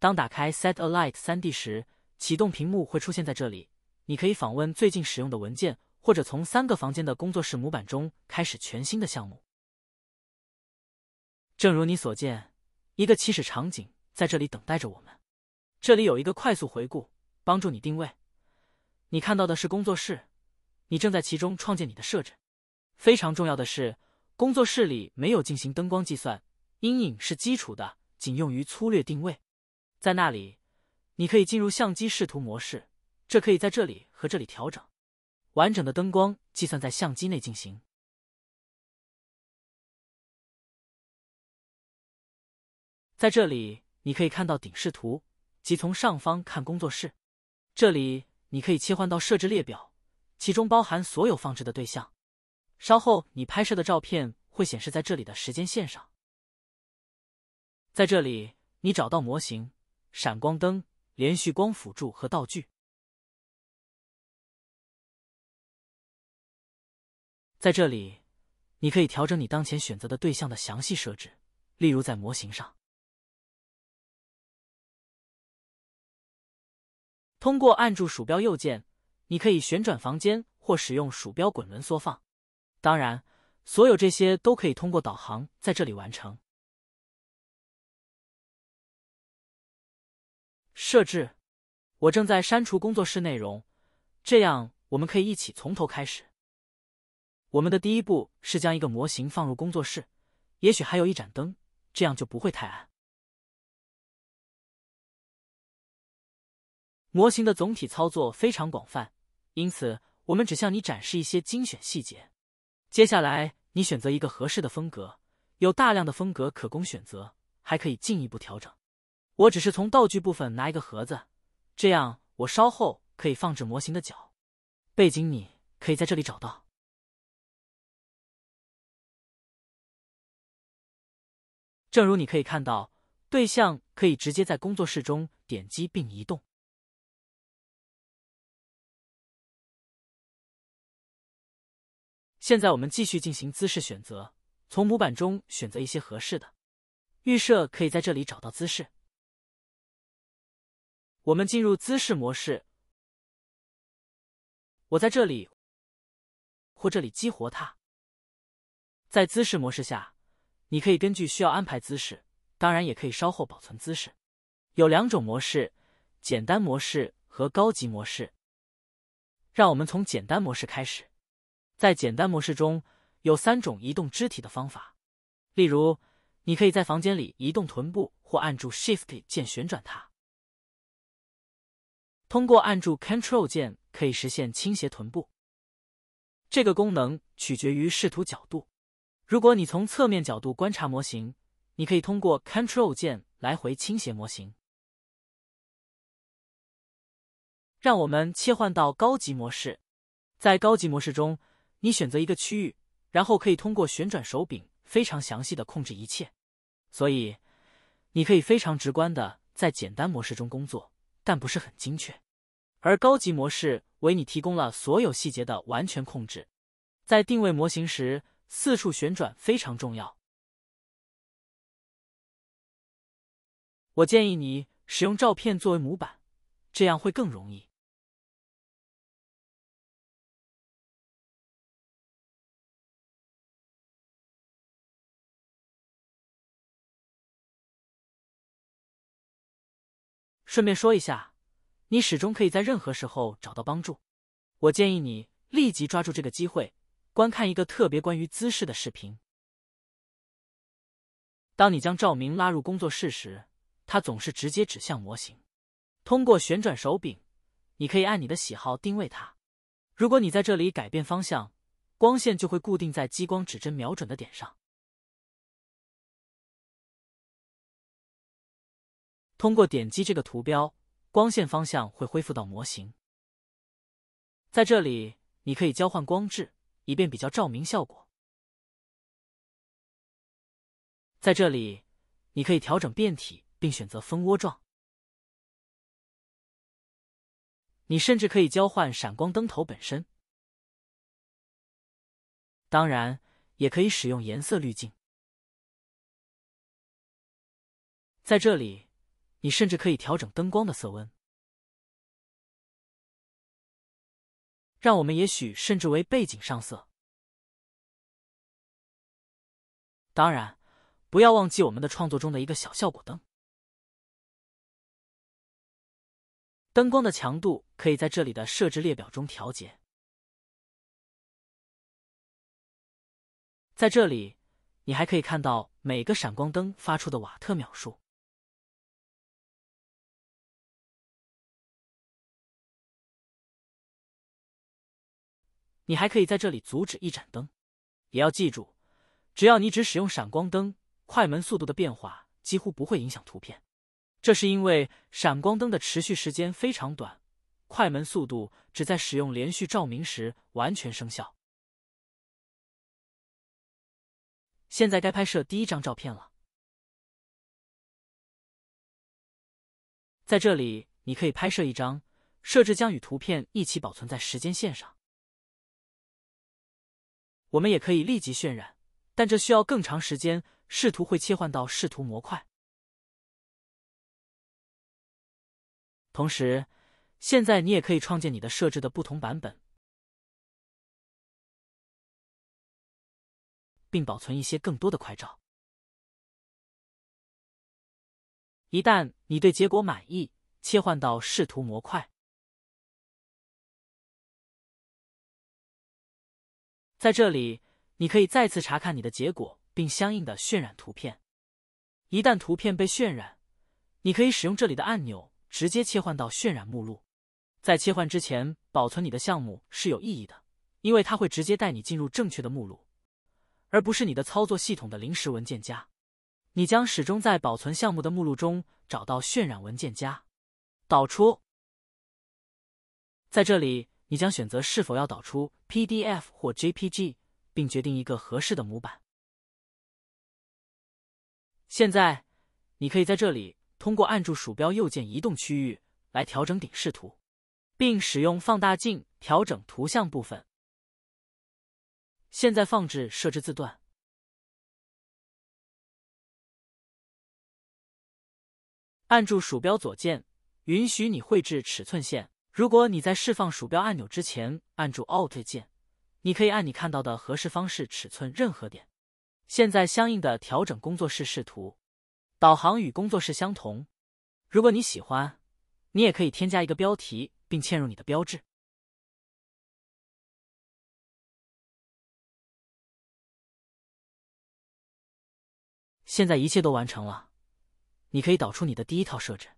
当打开 Set a Light 三 D 时，启动屏幕会出现在这里。你可以访问最近使用的文件，或者从三个房间的工作室模板中开始全新的项目。正如你所见，一个起始场景在这里等待着我们。这里有一个快速回顾，帮助你定位。你看到的是工作室，你正在其中创建你的设置。非常重要的是，工作室里没有进行灯光计算，阴影是基础的，仅用于粗略定位。在那里，你可以进入相机视图模式，这可以在这里和这里调整。完整的灯光计算在相机内进行。在这里，你可以看到顶视图，即从上方看工作室。这里你可以切换到设置列表，其中包含所有放置的对象。稍后你拍摄的照片会显示在这里的时间线上。在这里，你找到模型。闪光灯、连续光辅助和道具，在这里你可以调整你当前选择的对象的详细设置，例如在模型上。通过按住鼠标右键，你可以旋转房间或使用鼠标滚轮缩放。当然，所有这些都可以通过导航在这里完成。设置，我正在删除工作室内容，这样我们可以一起从头开始。我们的第一步是将一个模型放入工作室，也许还有一盏灯，这样就不会太暗。模型的总体操作非常广泛，因此我们只向你展示一些精选细节。接下来，你选择一个合适的风格，有大量的风格可供选择，还可以进一步调整。我只是从道具部分拿一个盒子，这样我稍后可以放置模型的脚。背景你可以在这里找到。正如你可以看到，对象可以直接在工作室中点击并移动。现在我们继续进行姿势选择，从模板中选择一些合适的。预设可以在这里找到姿势。我们进入姿势模式，我在这里或这里激活它。在姿势模式下，你可以根据需要安排姿势，当然也可以稍后保存姿势。有两种模式：简单模式和高级模式。让我们从简单模式开始。在简单模式中，有三种移动肢体的方法。例如，你可以在房间里移动臀部，或按住 Shift 键旋转它。通过按住 Ctrl 键可以实现倾斜臀部。这个功能取决于视图角度。如果你从侧面角度观察模型，你可以通过 Ctrl 键来回倾斜模型。让我们切换到高级模式。在高级模式中，你选择一个区域，然后可以通过旋转手柄非常详细的控制一切。所以，你可以非常直观的在简单模式中工作。但不是很精确，而高级模式为你提供了所有细节的完全控制。在定位模型时，四处旋转非常重要。我建议你使用照片作为模板，这样会更容易。顺便说一下，你始终可以在任何时候找到帮助。我建议你立即抓住这个机会，观看一个特别关于姿势的视频。当你将照明拉入工作室时，它总是直接指向模型。通过旋转手柄，你可以按你的喜好定位它。如果你在这里改变方向，光线就会固定在激光指针瞄准的点上。通过点击这个图标，光线方向会恢复到模型。在这里，你可以交换光质，以便比较照明效果。在这里，你可以调整变体，并选择蜂窝状。你甚至可以交换闪光灯头本身。当然，也可以使用颜色滤镜。在这里。你甚至可以调整灯光的色温，让我们也许甚至为背景上色。当然，不要忘记我们的创作中的一个小效果灯。灯光的强度可以在这里的设置列表中调节。在这里，你还可以看到每个闪光灯发出的瓦特秒数。你还可以在这里阻止一盏灯，也要记住，只要你只使用闪光灯，快门速度的变化几乎不会影响图片，这是因为闪光灯的持续时间非常短，快门速度只在使用连续照明时完全生效。现在该拍摄第一张照片了，在这里你可以拍摄一张，设置将与图片一起保存在时间线上。我们也可以立即渲染，但这需要更长时间。视图会切换到视图模块。同时，现在你也可以创建你的设置的不同版本，并保存一些更多的快照。一旦你对结果满意，切换到视图模块。在这里，你可以再次查看你的结果，并相应的渲染图片。一旦图片被渲染，你可以使用这里的按钮直接切换到渲染目录。在切换之前，保存你的项目是有意义的，因为它会直接带你进入正确的目录，而不是你的操作系统的临时文件夹。你将始终在保存项目的目录中找到渲染文件夹。导出，在这里，你将选择是否要导出。PDF 或 JPG，并决定一个合适的模板。现在，你可以在这里通过按住鼠标右键移动区域来调整顶视图，并使用放大镜调整图像部分。现在放置设置字段，按住鼠标左键，允许你绘制尺寸线。如果你在释放鼠标按钮之前按住 Alt 键，你可以按你看到的合适方式、尺寸任何点。现在相应的调整工作室视图，导航与工作室相同。如果你喜欢，你也可以添加一个标题并嵌入你的标志。现在一切都完成了，你可以导出你的第一套设置。